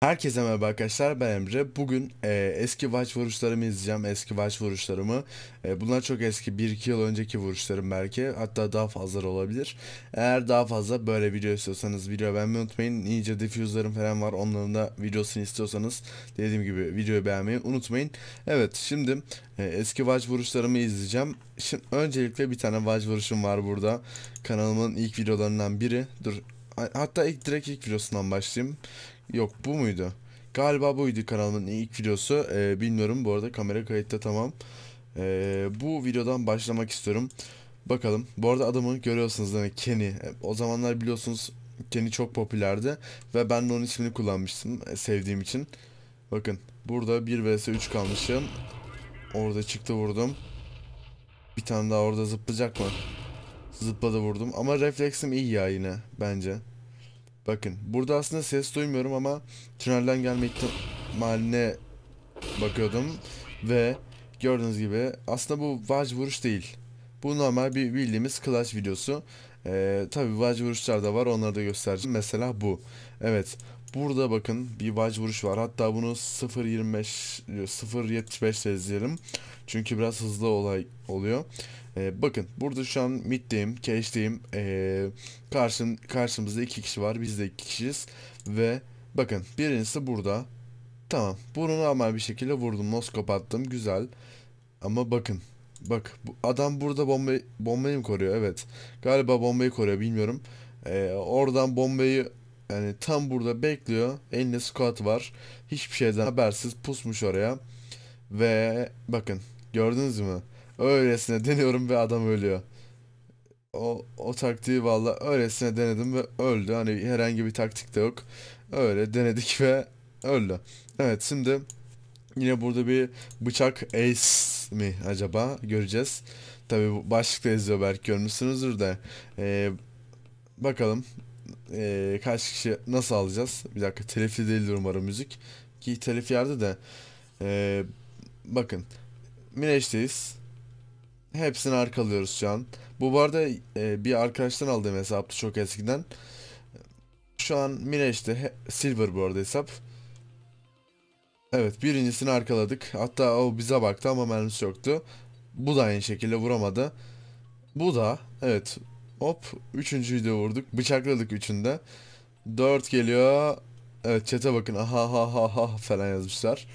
Herkese merhaba arkadaşlar ben Emre. Bugün e, eski watch vuruşlarımı izleyeceğim. Eski watch vuruşlarımı. E, bunlar çok eski 1-2 yıl önceki vuruşlarım belki. Hatta daha fazla olabilir. Eğer daha fazla böyle video istiyorsanız videoyu beğenmeyi unutmayın. Ninja diffuser'ım falan var. Onların da videosunu istiyorsanız dediğim gibi videoyu beğenmeyi unutmayın. Evet şimdi e, eski watch vuruşlarımı izleyeceğim. Şimdi öncelikle bir tane watch vuruşum var burada. Kanalımın ilk videolarından biri. Dur Hatta ilk direkt ilk videosundan başlayayım. Yok bu muydu? Galiba buydu kanalımın ilk videosu. Ee, bilmiyorum bu arada kamera kayıtta tamam. Ee, bu videodan başlamak istiyorum. Bakalım. Bu arada adamı görüyorsunuz hani Kenny. Ee, o zamanlar biliyorsunuz Kenny çok popülerdi. Ve ben de onun ismini kullanmıştım e, sevdiğim için. Bakın burada 1 vs 3 kalmışım. Orada çıktı vurdum. Bir tane daha orada zıplayacak mı? Zıpladı vurdum. Ama refleksim iyi ya yine bence. Bakın burada aslında ses duymuyorum ama tünelden gelme ihtimaline bakıyordum. Ve gördüğünüz gibi aslında bu vaj vuruş değil. Bu normal bir bildiğimiz Clash videosu. Ee, Tabi vaj vuruşlar da var onları da göstereceğim. Mesela bu. Evet burada bakın bir vaj vuruş var. Hatta bunu 0.25 0.75 de izleyelim. Çünkü biraz hızlı olay oluyor. Ee, bakın burada şu an mid'deyim, cache'deyim. Ee, karşım, karşımızda iki kişi var. Biz de iki kişiyiz. Ve bakın birincisi burada. Tamam. Bunu normal bir şekilde vurdum. nos kapattım Güzel. Ama bakın. Bak bu adam burada bombayı, bombayı mı koruyor? Evet. Galiba bombayı koruyor bilmiyorum. Ee, oradan bombayı yani tam burada bekliyor. Elinde squat var. Hiçbir şeyden habersiz pusmuş oraya. Ve bakın gördünüz mü? Öylesine deniyorum ve adam ölüyor. O, o taktiği valla öylesine denedim ve öldü. Hani herhangi bir taktik de yok. Öyle denedik ve öldü. Evet şimdi yine burada bir bıçak ace mi acaba göreceğiz. Tabi başlıkta yazıyor belki görmüşsünüzdür de. Ee, bakalım ee, kaç kişi nasıl alacağız. Bir dakika telifli değildir umarım müzik. Ki telif yerde de. Ee, bakın Mineş'teyiz. Hepsini arkalıyoruz şu an. Bu, bu arada e, bir arkadaştan aldığım hesaptı çok eskiden. Şu an Mineş'te. Silver bu arada hesap. Evet birincisini arkaladık. Hatta o bize baktı ama mermisi yoktu. Bu da aynı şekilde vuramadı. Bu da evet. Hop üçüncüyü de vurduk. Bıçakladık üçünde. Dört geliyor. Evet çete bakın ha ha ha ha falan yazmışlar.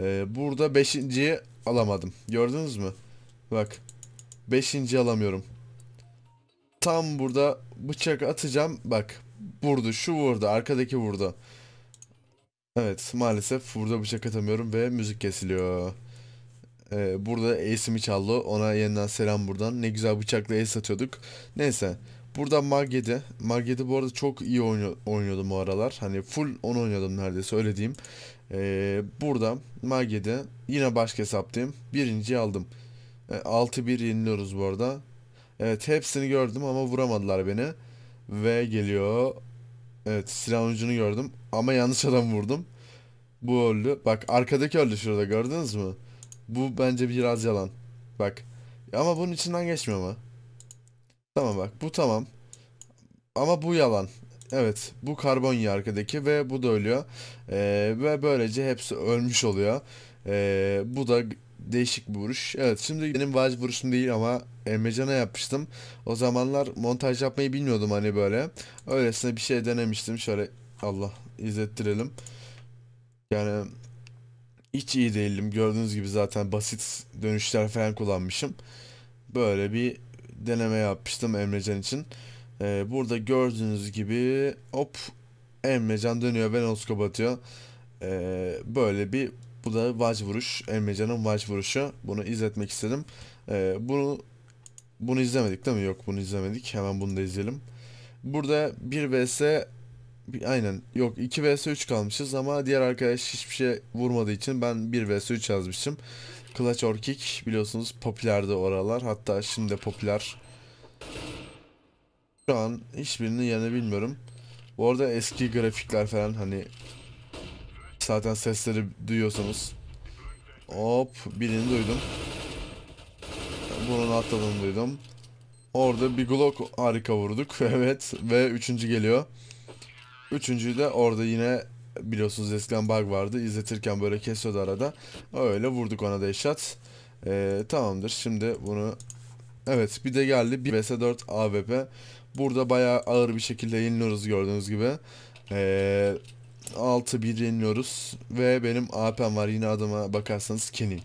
Ee, burada beşinciyi alamadım. Gördünüz mü? Bak. Beşinci alamıyorum. Tam burada bıçak atacağım. Bak. Vurdu. Şu vurdu. Arkadaki vurdu. Evet. Maalesef burada bıçak atamıyorum ve müzik kesiliyor. Ee, burada Ace'imi çaldı. Ona yeniden selam buradan. Ne güzel bıçakla Ace atıyorduk. Neyse. Burada Mag 7. Mag 7 bu arada çok iyi oynuyor, oynuyordum o aralar. Hani full onu oynuyordum neredeyse öyle diyeyim. Ee, burada Mag 7 yine başka hesaptayım. Birinci aldım. E, 6-1 yeniliyoruz bu arada. Evet hepsini gördüm ama vuramadılar beni. Ve geliyor. Evet silah ucunu gördüm ama yanlış adam vurdum. Bu öldü. Bak arkadaki öldü şurada gördünüz mü? Bu bence biraz yalan. Bak. Ama bunun içinden geçmiyor mu? Tamam bak bu tamam. Ama bu yalan. Evet bu karbon ya arkadaki ve bu da ölüyor. Ee, ve böylece hepsi ölmüş oluyor. Ee, bu da değişik bir vuruş. Evet şimdi benim vaz vuruşum değil ama Emrecan'a yapmıştım. O zamanlar montaj yapmayı bilmiyordum hani böyle. Öylesine bir şey denemiştim. Şöyle Allah izlettirelim. Yani hiç iyi değilim. Gördüğünüz gibi zaten basit dönüşler falan kullanmışım. Böyle bir deneme yapmıştım Emrecan için. Ee, burada gördüğünüz gibi hop Emrecan dönüyor ve noskop atıyor. Ee, böyle bir bu da vaj vuruş. Emrecan'ın vaj vuruşu. Bunu izletmek istedim. Ee, bunu bunu izlemedik değil mi? Yok bunu izlemedik. Hemen bunu da izleyelim. Burada 1 vs aynen yok 2 vs 3 kalmışız ama diğer arkadaş hiçbir şey vurmadığı için ben 1 vs 3 yazmışım. Clutch or Kick biliyorsunuz popülerdi oralar. Hatta şimdi de popüler. Şu an hiçbirini yerini bilmiyorum. Bu arada eski grafikler falan hani Zaten sesleri duyuyorsunuz. Hop birini duydum. Bunun atladığını duydum. Orada bir Glock harika vurduk. evet ve üçüncü geliyor. Üçüncüyü de orada yine biliyorsunuz eskiden bug vardı. İzletirken böyle kesiyordu arada. Öyle vurduk ona da shot. Ee, tamamdır şimdi bunu... Evet bir de geldi bir VS4 AWP. Burada bayağı ağır bir şekilde yeniliyoruz gördüğünüz gibi. Eee 6-1 yeniliyoruz. Ve benim AP'm var. Yine adama bakarsanız Kenny.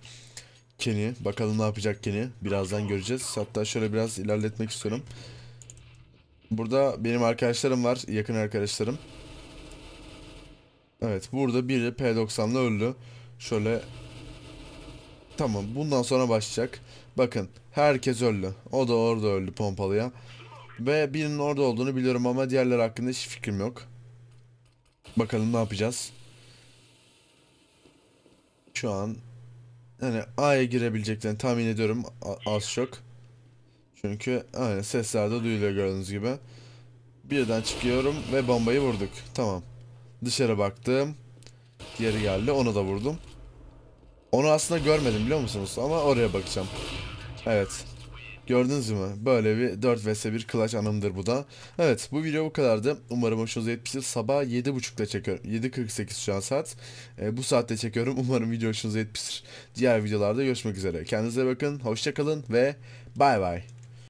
Kenny. Bakalım ne yapacak Kenny. Birazdan göreceğiz. Hatta şöyle biraz ilerletmek istiyorum. Burada benim arkadaşlarım var. Yakın arkadaşlarım. Evet. Burada biri P90'la öldü. Şöyle. Tamam. Bundan sonra başlayacak. Bakın. Herkes öldü. O da orada öldü pompalıya. Ve birinin orada olduğunu biliyorum ama diğerleri hakkında hiç fikrim yok. Bakalım ne yapacağız. Şu an yani A'ya girebileceklerini tahmin ediyorum az çok. Çünkü aynen seslerde duyuluyor gördüğünüz gibi. Birden çıkıyorum ve bombayı vurduk. Tamam. Dışarı baktım. Diğeri geldi. Onu da vurdum. Onu aslında görmedim biliyor musunuz? Ama oraya bakacağım. Evet. Gördünüz mü? Böyle bir 4 vs 1 clutch anımdır bu da. Evet bu video bu kadardı. Umarım hoşunuza yetmiştir. Sabah 7.30'da çekiyorum. 7.48 şu an saat. E, bu saatte çekiyorum. Umarım video hoşunuza yetmiştir. Diğer videolarda görüşmek üzere. Kendinize bakın. Hoşçakalın ve bay bay.